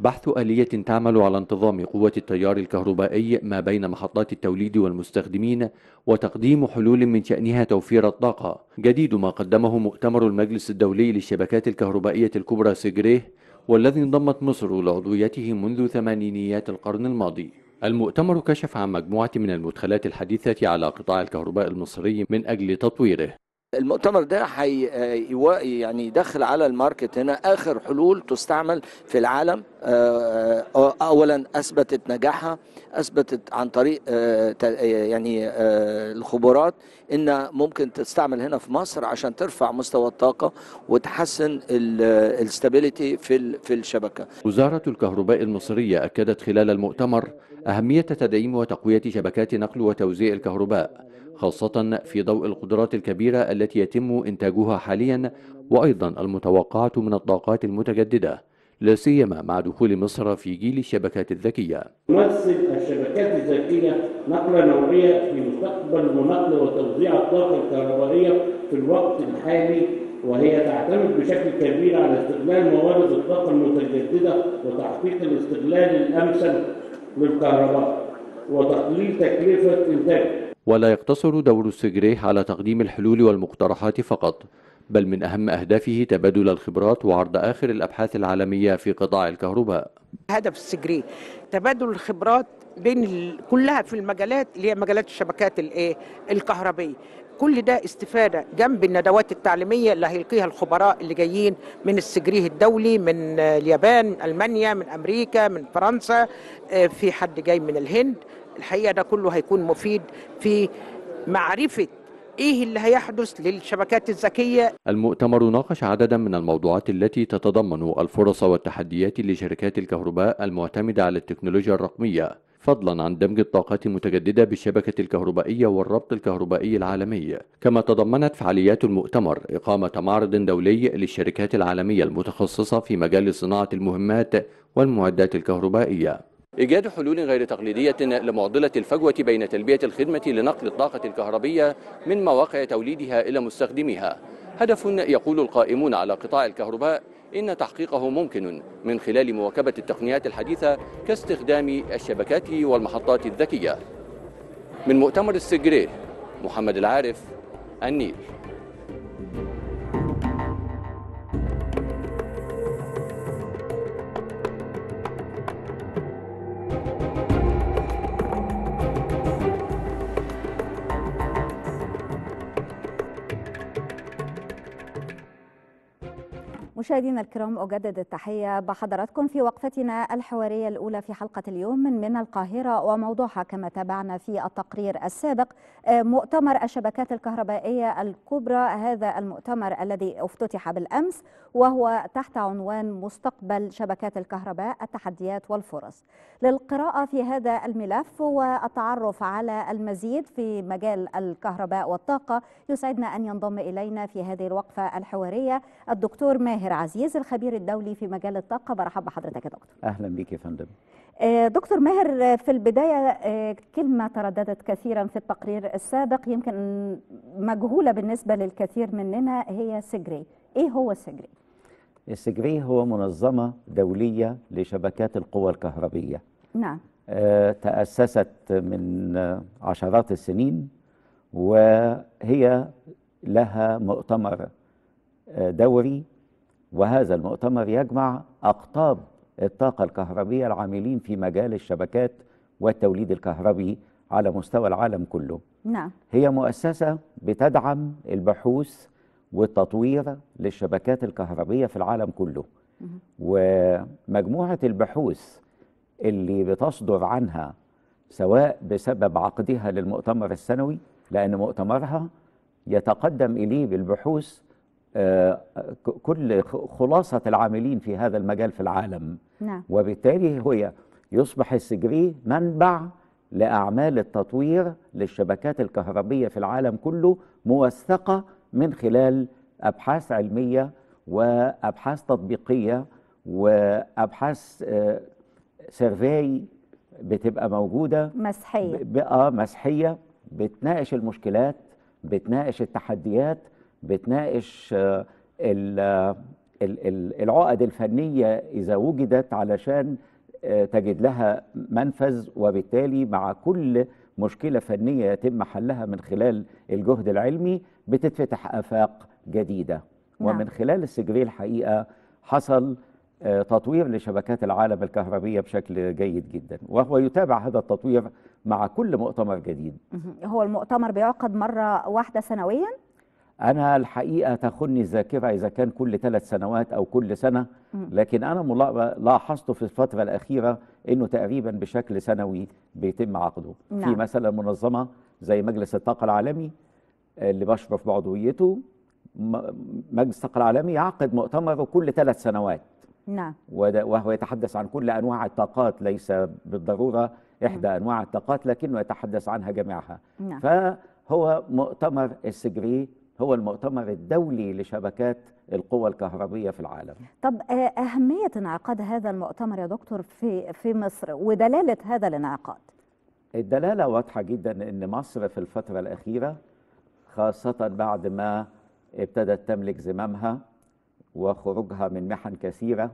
بحث آلية تعمل على انتظام قوة التيار الكهربائي ما بين محطات التوليد والمستخدمين وتقديم حلول من شأنها توفير الطاقة جديد ما قدمه مؤتمر المجلس الدولي للشبكات الكهربائية الكبرى سجريه والذي انضمت مصر لعضويته منذ ثمانينيات القرن الماضي المؤتمر كشف عن مجموعة من المدخلات الحديثة على قطاع الكهرباء المصري من أجل تطويره المؤتمر ده حي آه، يعني يدخل على الماركت هنا اخر حلول تستعمل في العالم آه، آه، اولا اثبتت نجاحها اثبتت عن طريق يعني الخبرات ان ممكن تستعمل هنا في مصر عشان ترفع مستوى الطاقه وتحسن الاستابيليتي في في الشبكه. وزاره الكهرباء المصريه اكدت خلال المؤتمر اهميه تدعيم وتقويه شبكات نقل وتوزيع الكهرباء خاصة في ضوء القدرات الكبيرة التي يتم إنتاجها حاليا وأيضا المتوقعة من الطاقات المتجددة لا سيما مع دخول مصر في جيل الشبكات الذكية. تمثل الشبكات الذكية نقلة نوعية في مستقبل ونقل وتوزيع الطاقة الكهربائية في الوقت الحالي وهي تعتمد بشكل كبير على استغلال موارد الطاقة المتجددة وتحقيق الاستغلال الأمثل للكهرباء وتقليل تكلفة إنتاجها. ولا يقتصر دور السجريه على تقديم الحلول والمقترحات فقط بل من أهم أهدافه تبادل الخبرات وعرض آخر الأبحاث العالمية في قطاع الكهرباء هدف السجري تبادل الخبرات بين كلها في المجالات اللي هي مجالات الشبكات الايه الكهربيه كل ده استفاده جنب الندوات التعليميه اللي هيلقيها الخبراء اللي جايين من السجريه الدولي من اليابان من المانيا من امريكا من فرنسا آه، في حد جاي من الهند الحقيقه ده كله هيكون مفيد في معرفه ايه اللي هيحدث للشبكات الذكيه المؤتمر ناقش عددا من الموضوعات التي تتضمن الفرص والتحديات لشركات الكهرباء المعتمده على التكنولوجيا الرقميه فضلا عن دمج الطاقات المتجددة بالشبكة الكهربائية والربط الكهربائي العالمي كما تضمنت فعاليات المؤتمر إقامة معرض دولي للشركات العالمية المتخصصة في مجال صناعة المهمات والمعدات الكهربائية إيجاد حلول غير تقليدية لمعضلة الفجوة بين تلبية الخدمة لنقل الطاقة الكهربية من مواقع توليدها إلى مستخدميها هدف يقول القائمون على قطاع الكهرباء إن تحقيقه ممكن من خلال مواكبة التقنيات الحديثة كاستخدام الشبكات والمحطات الذكية من مؤتمر السجري محمد العارف النيل مشاهدينا الكرام أجدد التحية بحضراتكم في وقفتنا الحوارية الأولى في حلقة اليوم من من القاهرة وموضوعها كما تابعنا في التقرير السابق آه، مؤتمر الشبكات الكهربائية الكبرى هذا المؤتمر الذي افتتح بالأمس وهو تحت عنوان مستقبل شبكات الكهرباء التحديات والفرص للقراءة في هذا الملف والتعرف على المزيد في مجال الكهرباء والطاقة يسعدنا أن ينضم إلينا في هذه الوقفة الحوارية الدكتور ماهر عزيز الخبير الدولي في مجال الطاقة برحب بحضرتك يا دكتور أهلا بيك يا فندم آه، دكتور ماهر آه، في البداية آه، كلمة ترددت كثيرا في التقرير السابق يمكن مجهولة بالنسبة للكثير مننا هي سجري إيه هو السجري؟ السجري هو منظمة دولية لشبكات القوى الكهربية نعم تأسست من عشرات السنين وهي لها مؤتمر دوري وهذا المؤتمر يجمع أقطاب الطاقة الكهربية العاملين في مجال الشبكات والتوليد الكهربي على مستوى العالم كله نعم. هي مؤسسة بتدعم البحوث والتطوير للشبكات الكهربية في العالم كله ومجموعة البحوث اللي بتصدر عنها سواء بسبب عقدها للمؤتمر السنوي لأن مؤتمرها يتقدم إليه بالبحوث آه، كل خلاصة العاملين في هذا المجال في العالم نعم. وبالتالي هي يصبح السجري منبع لأعمال التطوير للشبكات الكهربية في العالم كله موثقة من خلال أبحاث علمية وأبحاث تطبيقية وأبحاث آه، سيرفي بتبقى موجودة مسحية بقى آه، مسحية بتناقش المشكلات بتناقش التحديات بتناقش آه، العقد الفنية إذا وجدت علشان آه، تجد لها منفذ وبالتالي مع كل مشكلة فنية يتم حلها من خلال الجهد العلمي بتتفتح آفاق جديدة نعم. ومن خلال السجلية الحقيقة حصل آه، تطوير لشبكات العالم الكهربية بشكل جيد جدا وهو يتابع هذا التطوير مع كل مؤتمر جديد هو المؤتمر بيعقد مرة واحدة سنويا؟ انا الحقيقه تخني الذاكره اذا كان كل ثلاث سنوات او كل سنه لكن انا لاحظته في الفتره الاخيره انه تقريبا بشكل سنوي بيتم عقده نعم. في مثلا منظمه زي مجلس الطاقه العالمي آه، اللي بشرف بعضويته مجلس الطاقه العالمي يعقد مؤتمره كل ثلاث سنوات نعم وهو يتحدث عن كل انواع الطاقات ليس بالضروره احدى نعم. انواع الطاقات لكنه يتحدث عنها جميعها نعم. فهو مؤتمر السجري هو المؤتمر الدولي لشبكات القوى الكهربية في العالم طب آه، أهمية انعقاد هذا المؤتمر يا دكتور في, في مصر ودلالة هذا الانعقاد الدلالة واضحة جدا أن مصر في الفترة الأخيرة خاصة بعد ما ابتدت تملك زمامها وخروجها من محن كثيرة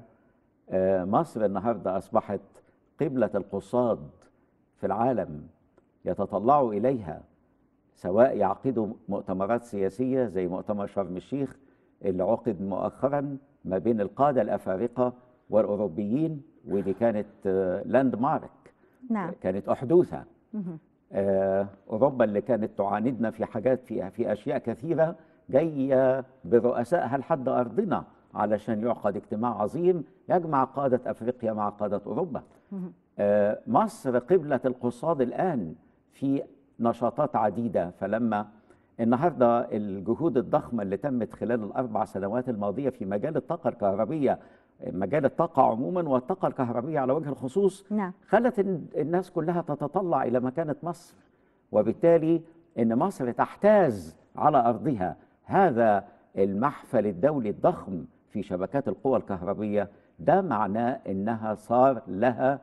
آه، مصر النهاردة أصبحت قبلة القصاد في العالم يتطلعوا إليها سواء يعقدوا مؤتمرات سياسية زي مؤتمر شرم الشيخ اللي عقد مؤخرا ما بين القادة الأفارقة والأوروبيين ودي كانت آه، لاند مارك نعم. كانت أحدوثة آه، أوروبا اللي كانت تعاندنا في حاجات في, في أشياء كثيرة جاية برؤسائها لحد أرضنا علشان يعقد اجتماع عظيم يجمع قادة أفريقيا مع قادة أوروبا آه، مصر قبلة القصاد الآن في نشاطات عديدة فلما النهاردة الجهود الضخمة اللي تمت خلال الأربع سنوات الماضية في مجال الطاقة الكهربية مجال الطاقة عموما والطاقة الكهربية على وجه الخصوص نعم. خلت الناس كلها تتطلع إلى مكانة مصر وبالتالي أن مصر تحتاز على أرضها هذا المحفل الدولي الضخم في شبكات القوى الكهربية ده معناه أنها صار لها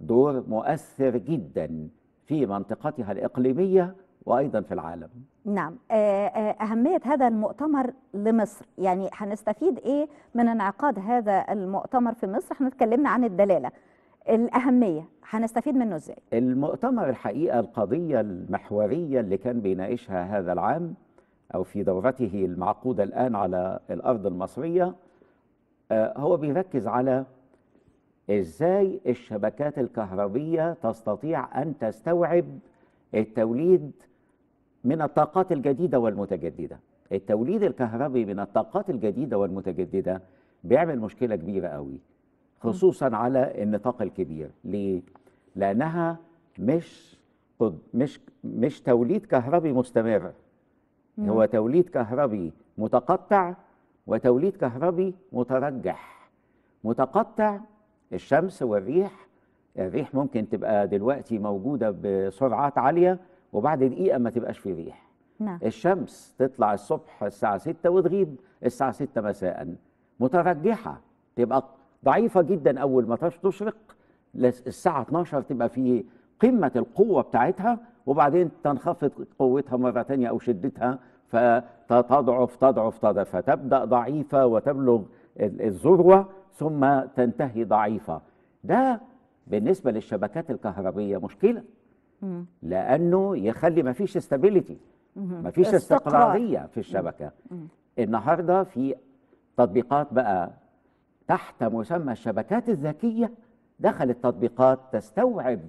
دور مؤثر جدا في منطقتها الإقليمية وأيضا في العالم نعم آه، آه، أهمية هذا المؤتمر لمصر يعني هنستفيد إيه من انعقاد هذا المؤتمر في مصر احنا اتكلمنا عن الدلالة الأهمية هنستفيد منه إزاي المؤتمر الحقيقة القضية المحورية اللي كان بيناقشها هذا العام أو في دورته المعقودة الآن على الأرض المصرية آه، هو بيركز على ازاي الشبكات الكهربية تستطيع أن تستوعب التوليد من الطاقات الجديدة والمتجددة التوليد الكهربي من الطاقات الجديدة والمتجددة بيعمل مشكلة كبيرة قوي خصوصا على النطاق الكبير ليه؟ لأنها مش مش مش توليد كهربي مستمر مم. هو توليد كهربي متقطع وتوليد كهربي مترجح متقطع الشمس والريح الريح ممكن تبقى دلوقتي موجودة بسرعات عالية وبعد دقيقة ما تبقاش في ريح نعم. الشمس تطلع الصبح الساعة 6 وتغيب الساعة 6 مساء مترجحة تبقى ضعيفة جدا أول ما تشرق الساعة 12 تبقى في قمة القوة بتاعتها وبعدين تنخفض قوتها مرة تانية أو شدتها فتضعف تضعف تضعف فتبدأ ضعيفة وتبلغ الذروة ثم تنتهي ضعيفة ده بالنسبة للشبكات الكهربية مشكلة مم. لأنه يخلي ما فيش استابيليتي ما فيش استقرارية في الشبكة النهاردة في تطبيقات بقى تحت مسمى الشبكات الذكية دخلت تطبيقات تستوعب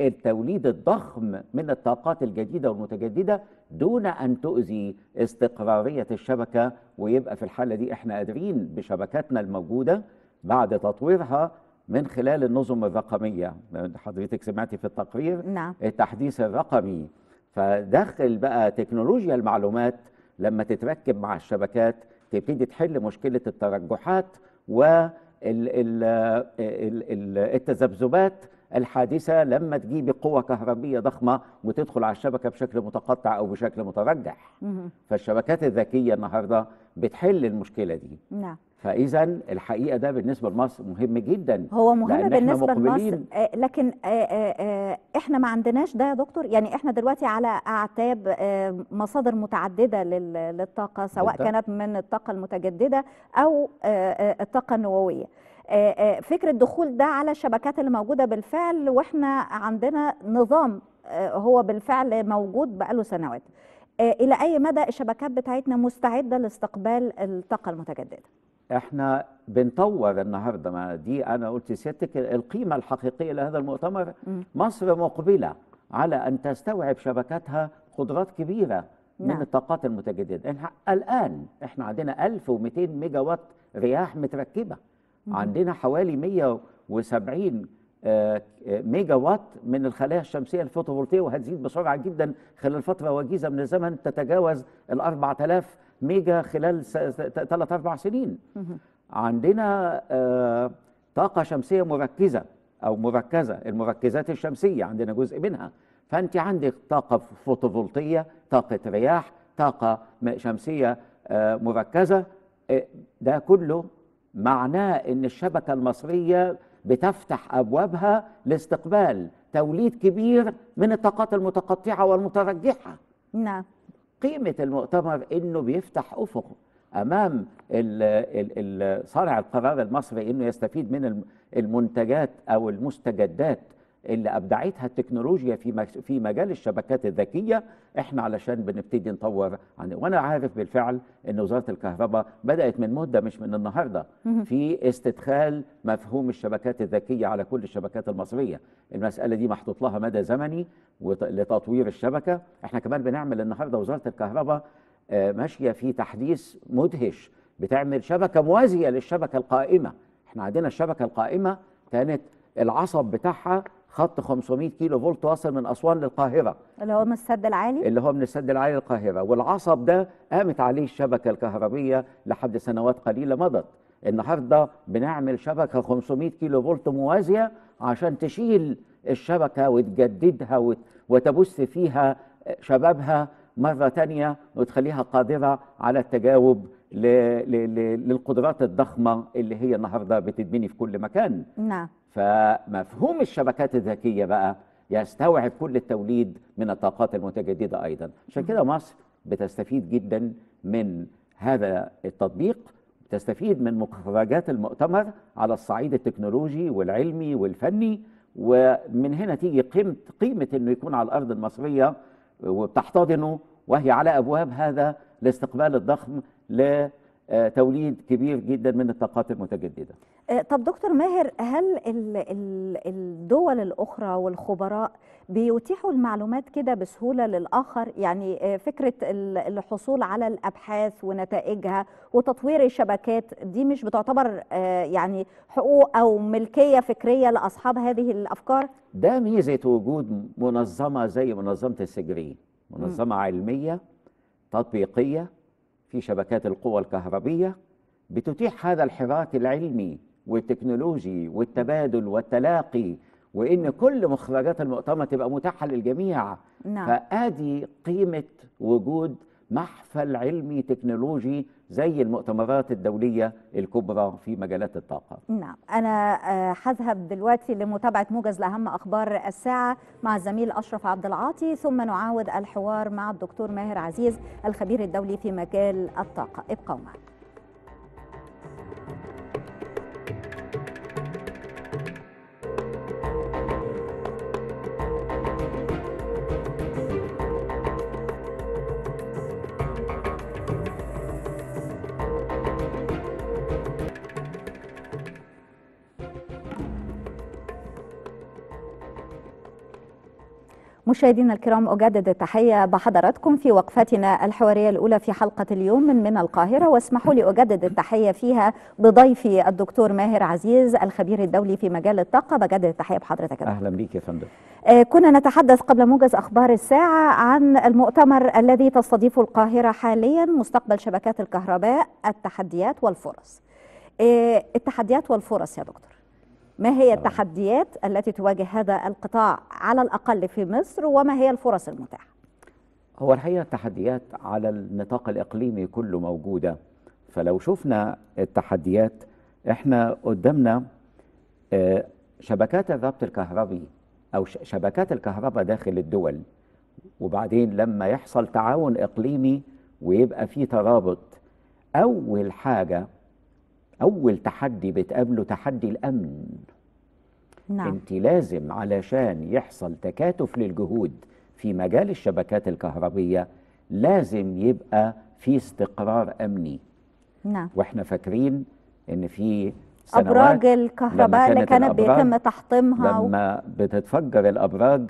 التوليد الضخم من الطاقات الجديدة والمتجددة دون أن تؤذي استقرارية الشبكة ويبقى في الحالة دي احنا قادرين بشبكاتنا الموجودة بعد تطويرها من خلال النظم الرقمية حضرتك سمعتي في التقرير نعم. التحديث الرقمي فدخل بقى تكنولوجيا المعلومات لما تتركب مع الشبكات تبتدي تحل مشكلة الترجحات والتذبذبات الحادثة لما تجيب قوة كهربية ضخمة وتدخل على الشبكة بشكل متقطع أو بشكل مترجح فالشبكات الذكية النهاردة بتحل المشكلة دي نعم فاذا الحقيقه ده بالنسبه لمصر مهم جدا هو مهم بالنسبه لمصر آه، لكن آه، آه، احنا ما عندناش ده يا دكتور يعني احنا دلوقتي على اعتاب مصادر متعدده للطاقه سواء كانت من الطاقه المتجدده او الطاقه النوويه فكره دخول ده على الشبكات اللي موجوده بالفعل واحنا عندنا نظام هو بالفعل موجود بقاله سنوات الى اي مدى الشبكات بتاعتنا مستعده لاستقبال الطاقه المتجدده احنا بنطور النهارده ما دي انا قلت سيادتك القيمه الحقيقيه لهذا المؤتمر مصر مقبله على ان تستوعب شبكاتها قدرات كبيره من نعم. الطاقات المتجدده الان احنا عندنا 1200 ميجا وات رياح متركبه عندنا حوالي 170 ميجا وات من الخلايا الشمسيه الفوتوفولتيه وهتزيد بسرعه جدا خلال فتره وجيزه من الزمن تتجاوز ال 4000 ميجا خلال ثلاث اربع سنين عندنا آه، طاقه شمسيه مركزه او مركزه المركزات الشمسيه عندنا جزء منها فانت عندك طاقه فوتوفولتيه طاقه رياح طاقه شمسيه آه، مركزه آه، ده كله معناه ان الشبكه المصريه بتفتح ابوابها لاستقبال توليد كبير من الطاقات المتقطعه والمترجحه نعم قيمة المؤتمر أنه بيفتح أفق أمام صانع القرار المصري أنه يستفيد من المنتجات أو المستجدات اللي ابدعتها التكنولوجيا في في مجال الشبكات الذكيه احنا علشان بنبتدي نطور عن وانا عارف بالفعل ان وزاره الكهرباء بدات من مده مش من النهارده في استدخال مفهوم الشبكات الذكيه على كل الشبكات المصريه المساله دي محطوط لها مدى زمني لتطوير الشبكه احنا كمان بنعمل النهارده وزاره الكهرباء آه، ماشيه في تحديث مدهش بتعمل شبكه موازيه للشبكه القائمه احنا عندنا الشبكه القائمه كانت العصب بتاعها خط 500 كيلو فولت وصل من اسوان للقاهره اللي هو من السد العالي اللي هو من السد العالي للقاهره والعصب ده قامت عليه الشبكه الكهربيه لحد سنوات قليله مضت النهارده بنعمل شبكه 500 كيلو فولت موازيه عشان تشيل الشبكه وتجددها وتبث فيها شبابها مره ثانيه وتخليها قادره على التجاوب للقدرات الضخمه اللي هي النهارده بتتبني في كل مكان نعم فمفهوم الشبكات الذكية بقى يستوعب كل التوليد من الطاقات المتجددة أيضا عشان كده مصر بتستفيد جدا من هذا التطبيق بتستفيد من مخرجات المؤتمر على الصعيد التكنولوجي والعلمي والفني ومن هنا تيجي قيمة قيمة انه يكون على الارض المصرية وبتحتضنه وهي على ابواب هذا الاستقبال الضخم ل آه، توليد كبير جدا من الطاقات المتجدده. آه، طب دكتور ماهر هل الدول الاخرى والخبراء بيتيحوا المعلومات كده بسهوله للاخر يعني آه، فكره الحصول على الابحاث ونتائجها وتطوير الشبكات دي مش بتعتبر يعني حقوق او ملكيه فكريه لاصحاب هذه الافكار؟ ده ميزه وجود منظمه زي منظمه السجرين، منظمه م. علميه تطبيقيه في شبكات القوى الكهربية بتتيح هذا الحراك العلمي والتكنولوجي والتبادل والتلاقي وان كل مخرجات المؤتمر تبقى متاحه للجميع نعم. فادي قيمه وجود محفل علمي تكنولوجي زي المؤتمرات الدولية الكبرى في مجالات الطاقة نعم أنا آه، حذهب دلوقتي لمتابعة موجز لأهم أخبار الساعة مع الزميل أشرف عبد العاطي ثم نعاود الحوار مع الدكتور ماهر عزيز الخبير الدولي في مجال الطاقة ابقوا معنا مشاهدينا الكرام أجدد التحية بحضراتكم في وقفتنا الحوارية الأولى في حلقة اليوم من من القاهرة واسمحوا لي أجدد التحية فيها بضيفي الدكتور ماهر عزيز الخبير الدولي في مجال الطاقة بجدد التحية بحضرتك أهلا بيك يا فندم آه كنا نتحدث قبل موجز أخبار الساعة عن المؤتمر الذي تستضيفه القاهرة حاليا مستقبل شبكات الكهرباء التحديات والفرص آه التحديات والفرص يا دكتور ما هي آه. التحديات التي تواجه هذا القطاع على الأقل في مصر وما هي الفرص المتاحة هو الحقيقة التحديات على النطاق الإقليمي كله موجودة فلو شفنا التحديات احنا قدامنا آه، شبكات الربط الكهربي أو شبكات الكهرباء داخل الدول وبعدين لما يحصل تعاون إقليمي ويبقى فيه ترابط أول حاجة أول تحدي بتقابله تحدي الأمن نعم. أنت لازم علشان يحصل تكاتف للجهود في مجال الشبكات الكهربية لازم يبقى في استقرار أمني نعم. وإحنا فاكرين أن في أبراج الكهرباء اللي كانت بيتم تحطيمها لما و... بتتفجر الأبراج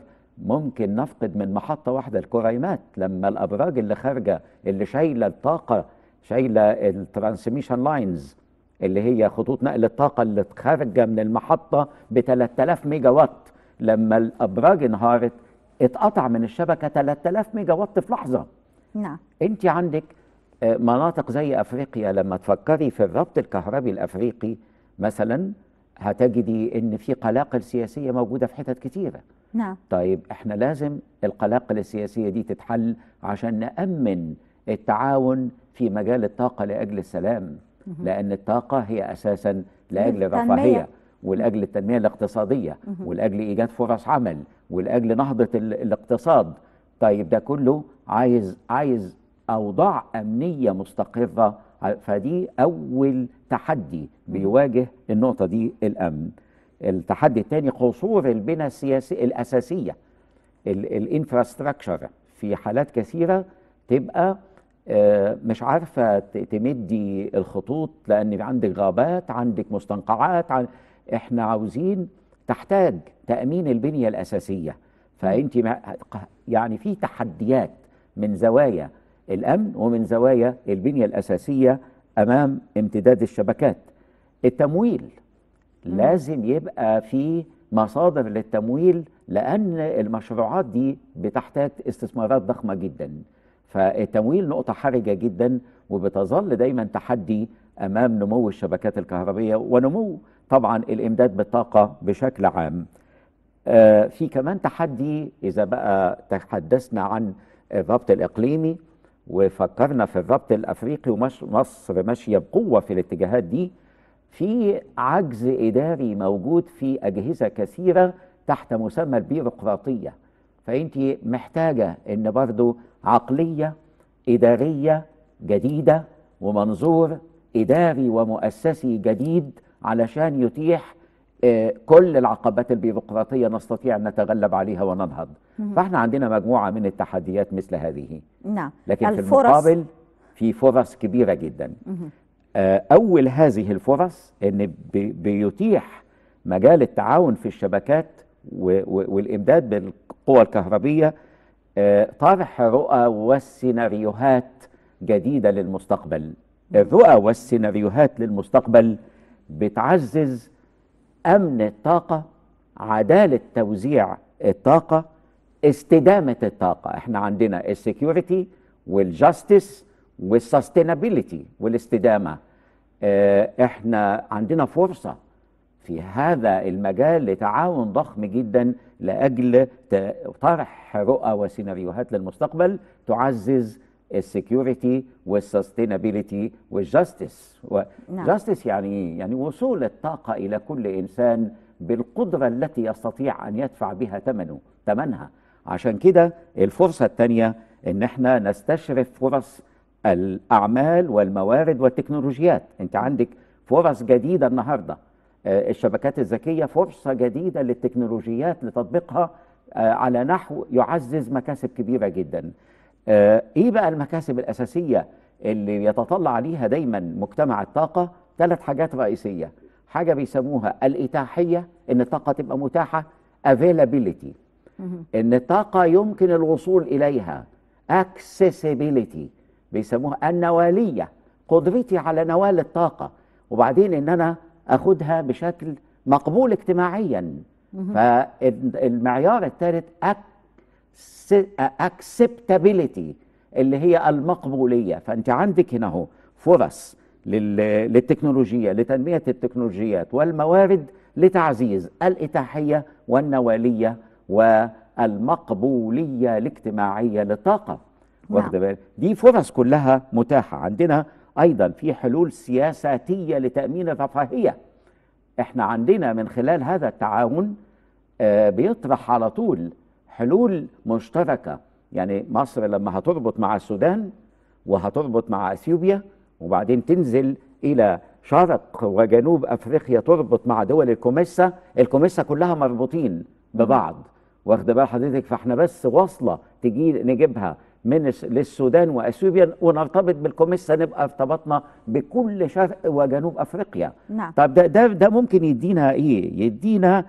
ممكن نفقد من محطة واحدة الكريمات لما الأبراج اللي خارجة اللي شايلة الطاقة شايلة الترانسميشن لاينز اللي هي خطوط نقل الطاقه اللي خارجه من المحطه ب 3000 ميجا وات لما الابراج انهارت اتقطع من الشبكه 3000 ميجا وات في لحظه نعم انت عندك آه، مناطق زي افريقيا لما تفكري في الربط الكهربي الافريقي مثلا هتجدي ان في قلاقل سياسيه موجوده في حتت كتيره نعم طيب احنا لازم القلاقل السياسيه دي تتحل عشان نامن التعاون في مجال الطاقه لاجل السلام لأن الطاقة هي أساسا لأجل الرفاهية ولأجل التنمية الاقتصادية ولأجل إيجاد فرص عمل ولأجل نهضة الاقتصاد طيب ده كله عايز عايز أوضاع أمنية مستقرة فدي أول تحدي بيواجه النقطة دي الأمن التحدي الثاني قصور البنى السياسية الأساسية الانفراستراكشر في حالات كثيرة تبقى آه، مش عارفه تمدي الخطوط لان عندك غابات عندك مستنقعات عن... احنا عاوزين تحتاج تامين البنيه الاساسيه فانت يعني في تحديات من زوايا الامن ومن زوايا البنيه الاساسيه امام امتداد الشبكات التمويل لازم يبقى في مصادر للتمويل لان المشروعات دي بتحتاج استثمارات ضخمه جدا فالتمويل نقطة حرجة جدا وبتظل دايما تحدي أمام نمو الشبكات الكهربية ونمو طبعا الإمداد بالطاقة بشكل عام آه، في كمان تحدي إذا بقى تحدثنا عن الربط الإقليمي وفكرنا في الربط الأفريقي ومصر ماشية بقوة في الاتجاهات دي في عجز إداري موجود في أجهزة كثيرة تحت مسمى البيروقراطية فانت محتاجه ان برضو عقليه اداريه جديده ومنظور اداري ومؤسسي جديد علشان يتيح آه، كل العقبات البيروقراطيه نستطيع ان نتغلب عليها وننهض فاحنا عندنا مجموعه من التحديات مثل هذه نعم لكن الفرص. في المقابل في فرص كبيره جدا آه، اول هذه الفرص ان بيتيح مجال التعاون في الشبكات والإمداد بالقوى الكهربية آه، طرح رؤى وسيناريوهات جديدة للمستقبل الرؤى والسيناريوهات للمستقبل بتعزز أمن الطاقة عدالة توزيع الطاقة استدامة الطاقة احنا عندنا السكيورتي والجاستس والسستينابيليتي والاستدامة آه، احنا عندنا فرصة في هذا المجال لتعاون ضخم جدا لاجل طرح رؤى وسيناريوهات للمستقبل تعزز السكيورتي والسستينابيلتي والجاستس نعم. جاستس يعني ايه؟ يعني وصول الطاقه الى كل انسان بالقدره التي يستطيع ان يدفع بها ثمنه ثمنها عشان كده الفرصه الثانيه ان احنا نستشرف فرص الاعمال والموارد والتكنولوجيات انت عندك فرص جديده النهارده آه، الشبكات الذكية فرصة جديدة للتكنولوجيات لتطبيقها آه، على نحو يعزز مكاسب كبيرة جدا آه، ايه بقى المكاسب الأساسية اللي يتطلع ليها دايما مجتمع الطاقة ثلاث حاجات رئيسية حاجة بيسموها الإتاحية إن الطاقة تبقى متاحة availability إن الطاقة يمكن الوصول إليها accessibility بيسموها النوالية قدرتي على نوال الطاقة وبعدين إن أنا أخدها بشكل مقبول اجتماعيا فالمعيار الثالث اكسبتابيليتي اللي هي المقبولية فأنت عندك هنا هو فرص للتكنولوجيا لتنمية التكنولوجيات والموارد لتعزيز الإتاحية والنوالية والمقبولية الاجتماعية للطاقة نعم. واخد بالك دي فرص كلها متاحة عندنا ايضا في حلول سياساتيه لتامين الرفاهيه احنا عندنا من خلال هذا التعاون آه، بيطرح على طول حلول مشتركه يعني مصر لما هتربط مع السودان وهتربط مع اثيوبيا وبعدين تنزل الى شرق وجنوب افريقيا تربط مع دول الكوميسا الكوميسا كلها مربوطين ببعض واخد بال حضرتك فاحنا بس واصله تجي نجيبها من للسودان واثيوبيا ونرتبط بالكوميسا نبقى ارتبطنا بكل شرق وجنوب افريقيا نعم. طب ده ده ده ممكن يدينا ايه يدينا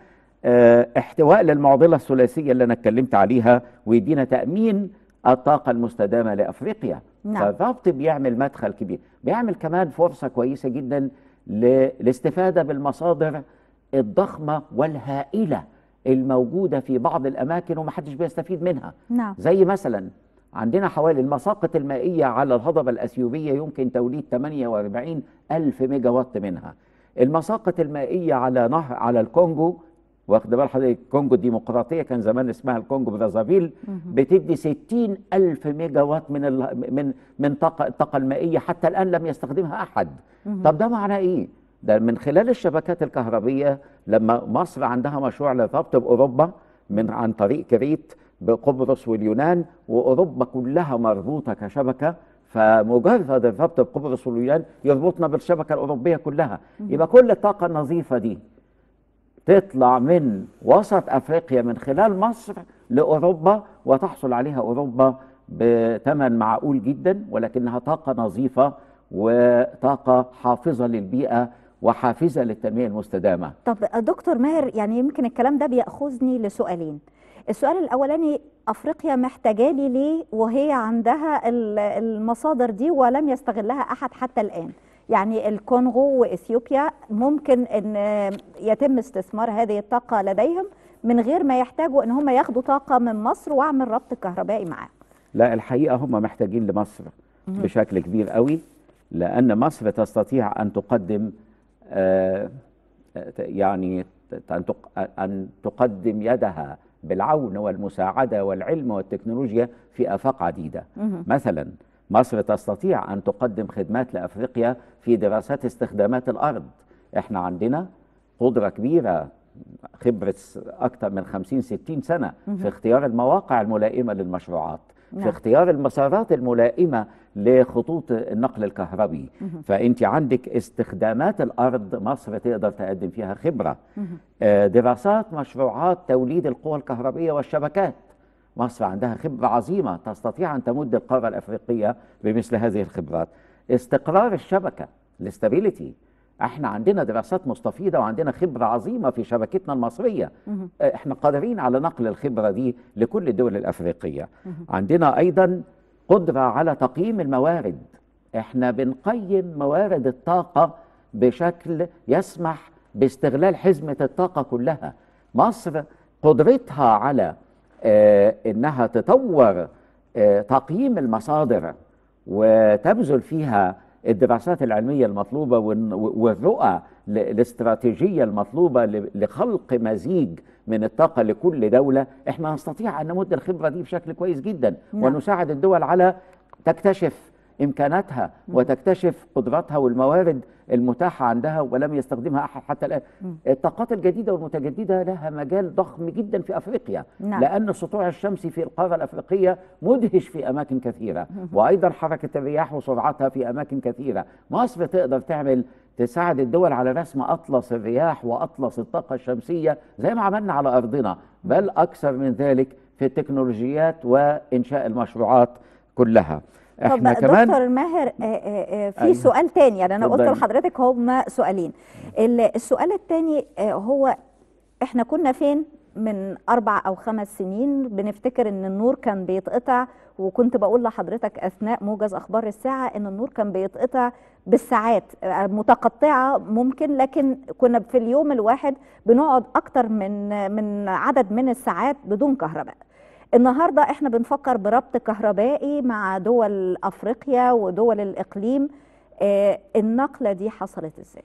اه احتواء للمعضله الثلاثيه اللي انا اتكلمت عليها ويدينا تامين الطاقه المستدامه لافريقيا نعم. فالربط بيعمل مدخل كبير بيعمل كمان فرصه كويسه جدا للاستفاده بالمصادر الضخمه والهائله الموجوده في بعض الاماكن ومحدش بيستفيد منها نعم. زي مثلا عندنا حوالي المساقط المائية على الهضبة الأثيوبية يمكن توليد 48 ألف ميجا وات منها المساقط المائية على نهر على الكونجو واخد بال حضرتك الكونجو الديمقراطية كان زمان اسمها الكونجو برازافيل بتدي 60 ألف ميجا وات من من من طاقة الطاقة المائية حتى الآن لم يستخدمها أحد طب ده معناه إيه؟ ده من خلال الشبكات الكهربية لما مصر عندها مشروع لربط بأوروبا من عن طريق كريت بقبرص واليونان واوروبا كلها مربوطه كشبكه فمجرد الربط بقبرص واليونان يربطنا بالشبكه الاوروبيه كلها يبقى كل الطاقه النظيفه دي تطلع من وسط افريقيا من خلال مصر لاوروبا وتحصل عليها اوروبا بثمن معقول جدا ولكنها طاقه نظيفه وطاقه حافظه للبيئه وحافزه للتنميه المستدامه. طب دكتور ماهر يعني يمكن الكلام ده بياخذني لسؤالين. السؤال الاولاني افريقيا محتاجه لي ليه وهي عندها المصادر دي ولم يستغلها احد حتى الان يعني الكونغو واثيوبيا ممكن ان يتم استثمار هذه الطاقه لديهم من غير ما يحتاجوا ان هم ياخدوا طاقه من مصر واعمل ربط كهربائي معاهم لا الحقيقه هم محتاجين لمصر بشكل كبير قوي لان مصر تستطيع ان تقدم آه، يعني ان تقدم يدها بالعون والمساعدة والعلم والتكنولوجيا في آفاق عديدة مثلا مصر تستطيع أن تقدم خدمات لأفريقيا في دراسات استخدامات الأرض إحنا عندنا قدرة كبيرة خبرة أكثر من 50-60 سنة في اختيار المواقع الملائمة للمشروعات نعم. في اختيار المسارات الملائمة لخطوط النقل الكهربي مه. فأنت عندك استخدامات الأرض مصر تقدر تقدم فيها خبرة مه. آه، دراسات مشروعات توليد القوى الكهربية والشبكات مصر عندها خبرة عظيمة تستطيع أن تمد القارة الأفريقية بمثل هذه الخبرات استقرار الشبكة الاستابيليتي احنا عندنا دراسات مستفيضه وعندنا خبره عظيمه في شبكتنا المصريه آه، احنا قادرين على نقل الخبره دي لكل الدول الافريقيه عندنا ايضا قدره على تقييم الموارد احنا بنقيم موارد الطاقه بشكل يسمح باستغلال حزمه الطاقه كلها مصر قدرتها على اه انها تطور اه تقييم المصادر وتبذل فيها الدراسات العلمية المطلوبة والرؤى الاستراتيجية المطلوبة لخلق مزيج من الطاقة لكل دولة احنا نستطيع أن نمد الخبرة دي بشكل كويس جدا نعم. ونساعد الدول على تكتشف إمكاناتها وتكتشف قدراتها والموارد المتاحة عندها ولم يستخدمها أحد حتى الآن الطاقات الجديدة والمتجددة لها مجال ضخم جدا في أفريقيا نعم. لأن السطوع الشمسي في القارة الأفريقية مدهش في أماكن كثيرة وأيضا حركة الرياح وسرعتها في أماكن كثيرة مصر تقدر تعمل تساعد الدول على رسم أطلس الرياح وأطلس الطاقة الشمسية زي ما عملنا على أرضنا بل أكثر من ذلك في التكنولوجيات وإنشاء المشروعات كلها طب دكتور ماهر آه، آه، آه، في أيوة. سؤال تاني يعني انا قلت لحضرتك هما سؤالين السؤال التاني هو احنا كنا فين من اربع او خمس سنين بنفتكر ان النور كان بيتقطع وكنت بقول لحضرتك اثناء موجز اخبار الساعه ان النور كان بيتقطع بالساعات متقطعه ممكن لكن كنا في اليوم الواحد بنقعد اكتر من من عدد من الساعات بدون كهرباء النهارده احنا بنفكر بربط كهربائي مع دول افريقيا ودول الاقليم آه، النقله دي حصلت ازاي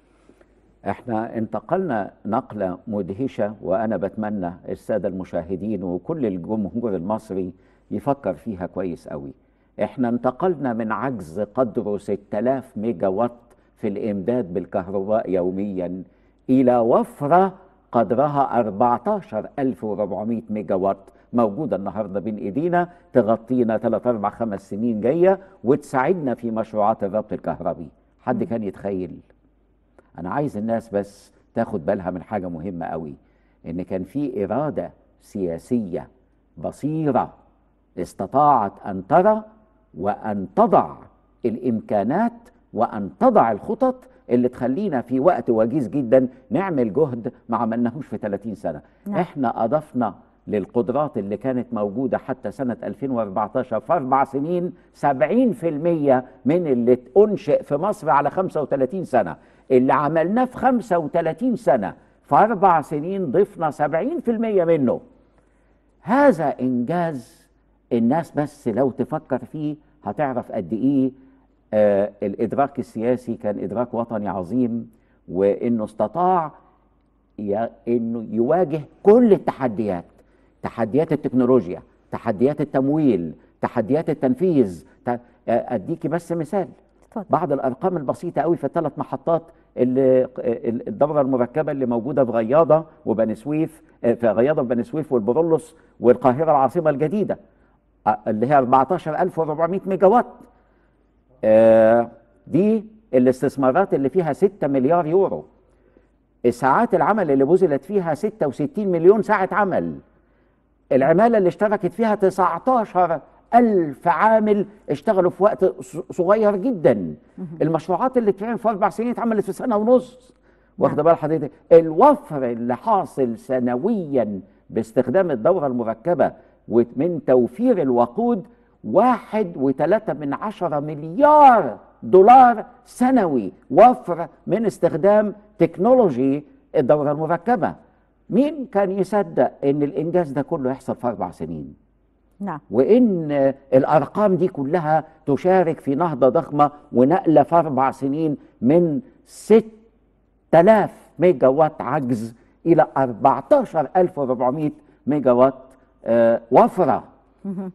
احنا انتقلنا نقله مدهشه وانا بتمنى الساده المشاهدين وكل الجمهور المصري يفكر فيها كويس قوي احنا انتقلنا من عجز قدره 6000 ميجا وات في الامداد بالكهرباء يوميا الى وفره قدرها 14400 ميجا وات موجوده النهارده بين ايدينا تغطينا 3 4 5 سنين جايه وتساعدنا في مشروعات الربط الكهربي حد كان يتخيل انا عايز الناس بس تاخد بالها من حاجه مهمه قوي ان كان في اراده سياسيه بصيره استطاعت ان ترى وان تضع الامكانات وأن تضع الخطط اللي تخلينا في وقت وجيز جدا نعمل جهد ما عملناهوش في 30 سنة نعم. احنا أضفنا للقدرات اللي كانت موجودة حتى سنة 2014 في أربع سنين 70% من اللي أنشئ في مصر على 35 سنة اللي عملناه في 35 سنة في أربع سنين ضفنا 70% منه هذا إنجاز الناس بس لو تفكر فيه هتعرف قد إيه آه، الادراك السياسي كان ادراك وطني عظيم وانه استطاع انه يواجه كل التحديات تحديات التكنولوجيا تحديات التمويل تحديات التنفيذ آه، اديكي بس مثال بعض الارقام البسيطه قوي في الثلاث محطات اللي الدوره المركبه اللي موجوده في غياضه وبني سويف آه، في غياضه وبني سويف والبرلس والقاهره العاصمه الجديده اللي هي 14400 ميجا وات آه، دي الاستثمارات اللي فيها 6 مليار يورو ساعات العمل اللي بذلت فيها 66 مليون ساعة عمل العمالة اللي اشتركت فيها 19 ألف عامل اشتغلوا في وقت صغير جدا المشروعات اللي اتعملت في أربع سنين اتعملت في سنة ونص نعم. واخد بال حضرتك الوفر اللي حاصل سنويا باستخدام الدورة المركبة ومن توفير الوقود واحد وثلاثة من عشرة مليار دولار سنوي وفر من استخدام تكنولوجي الدورة المركبة مين كان يصدق ان الانجاز ده كله يحصل في اربع سنين نعم وان الارقام دي كلها تشارك في نهضه ضخمه ونقله في اربع سنين من 6000 ميجا وات عجز الى 14400 ميجا وات وفره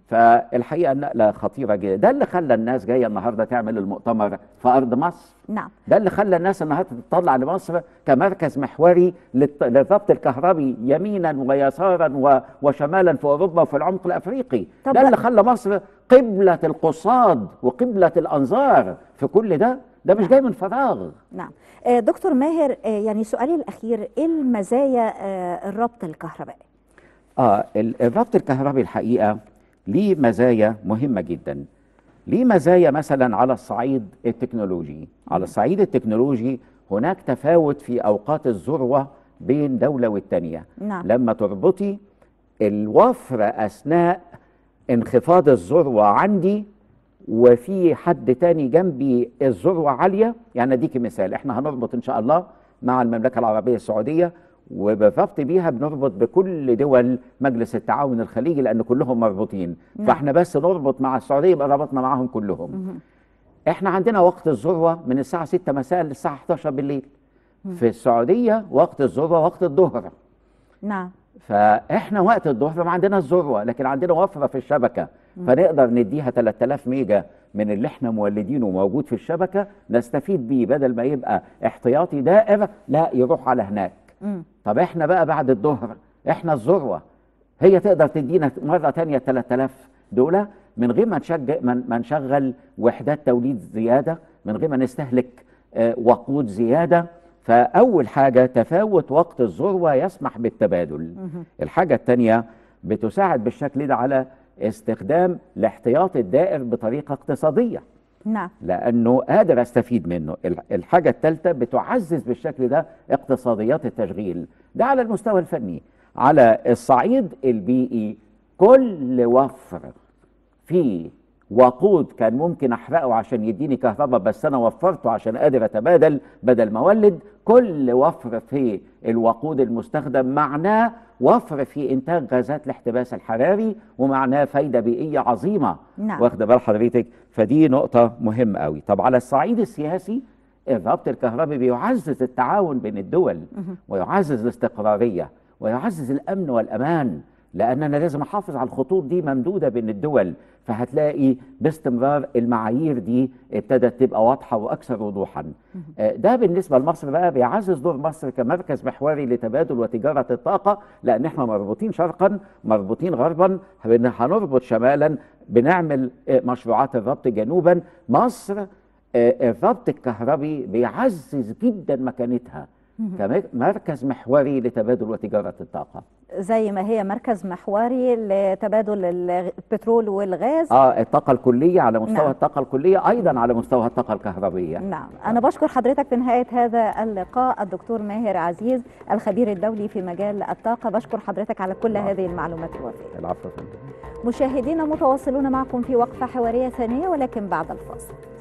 فالحقيقه النقله خطيره جدا ده اللي خلى الناس جايه النهارده تعمل المؤتمر في ارض مصر نعم ده اللي خلى الناس النهارده تطلع لمصر كمركز محوري للربط الكهربي يمينا ويسارا وشمالا في اوروبا وفي العمق الافريقي ده اللي خلى مصر قبله القصاد وقبله الانظار في كل ده ده مش نعم. جاي من فراغ نعم آه، دكتور ماهر آه، يعني سؤالي الاخير ايه المزايا آه، الربط الكهربائي اه الربط الكهربي الحقيقه ليه مزايا مهمة جدا ليه مزايا مثلا على الصعيد التكنولوجي على الصعيد التكنولوجي هناك تفاوت في أوقات الذروة بين دولة والتانية نعم. لما تربطي الوفره أثناء انخفاض الذروة عندي وفي حد تاني جنبي الذروة عالية يعني أديكي مثال احنا هنربط إن شاء الله مع المملكة العربية السعودية وبالربط بيها بنربط بكل دول مجلس التعاون الخليجي لان كلهم مربوطين نعم. فاحنا بس نربط مع السعوديه يبقى ربطنا معاهم كلهم مه. احنا عندنا وقت الذروه من الساعه 6 مساء للساعه 11 بالليل مه. في السعوديه وقت الذروه وقت الظهر نعم فاحنا وقت الظهر ما عندنا الذروه لكن عندنا وفره في الشبكه فنقدر نديها 3000 ميجا من اللي احنا مولدينه موجود في الشبكه نستفيد بيه بدل ما يبقى احتياطي دائر لا يروح على هناك طب احنا بقى بعد الظهر احنا الذروه هي تقدر تدينا مره ثانيه 3000 دوله من غير ما نشجع ما نشغل وحدات توليد زياده من غير ما نستهلك آه، وقود زياده فاول حاجه تفاوت وقت الذروه يسمح بالتبادل الحاجه الثانيه بتساعد بالشكل ده على استخدام الاحتياط الدائر بطريقه اقتصاديه نعم لانه قادر استفيد منه الحاجه الثالثه بتعزز بالشكل ده اقتصاديات التشغيل ده على المستوى الفني على الصعيد البيئي كل وفر في وقود كان ممكن احرقه عشان يديني كهرباء بس انا وفرته عشان قادر اتبادل بدل ما اولد كل وفر في الوقود المستخدم معناه وفر في انتاج غازات الاحتباس الحراري ومعناه فايده بيئيه عظيمه نعم. واخده بال حضرتك فدي نقطة مهمة قوي طب على الصعيد السياسي الربط الكهربي بيعزز التعاون بين الدول ويعزز الاستقرارية ويعزز الأمن والأمان لان انا لازم احافظ على الخطوط دي ممدوده بين الدول فهتلاقي باستمرار المعايير دي ابتدت تبقى واضحه واكثر وضوحا آه، ده بالنسبه لمصر بقى بيعزز دور مصر كمركز محوري لتبادل وتجاره الطاقه لان احنا مربوطين شرقا مربوطين غربا هنربط شمالا بنعمل آه، مشروعات الربط جنوبا مصر آه، الربط الكهربي بيعزز جدا مكانتها كمركز محوري لتبادل وتجارة الطاقة زي ما هي مركز محوري لتبادل البترول والغاز اه الطاقة الكلية على مستوى نعم. الطاقة الكلية أيضا على مستوى الطاقة الكهربية نعم أنا بشكر حضرتك في نهاية هذا اللقاء الدكتور ماهر عزيز الخبير الدولي في مجال الطاقة بشكر حضرتك على كل العفو. نعم. هذه المعلومات الوفية العفو مشاهدينا متواصلون معكم في وقفة حوارية ثانية ولكن بعد الفاصل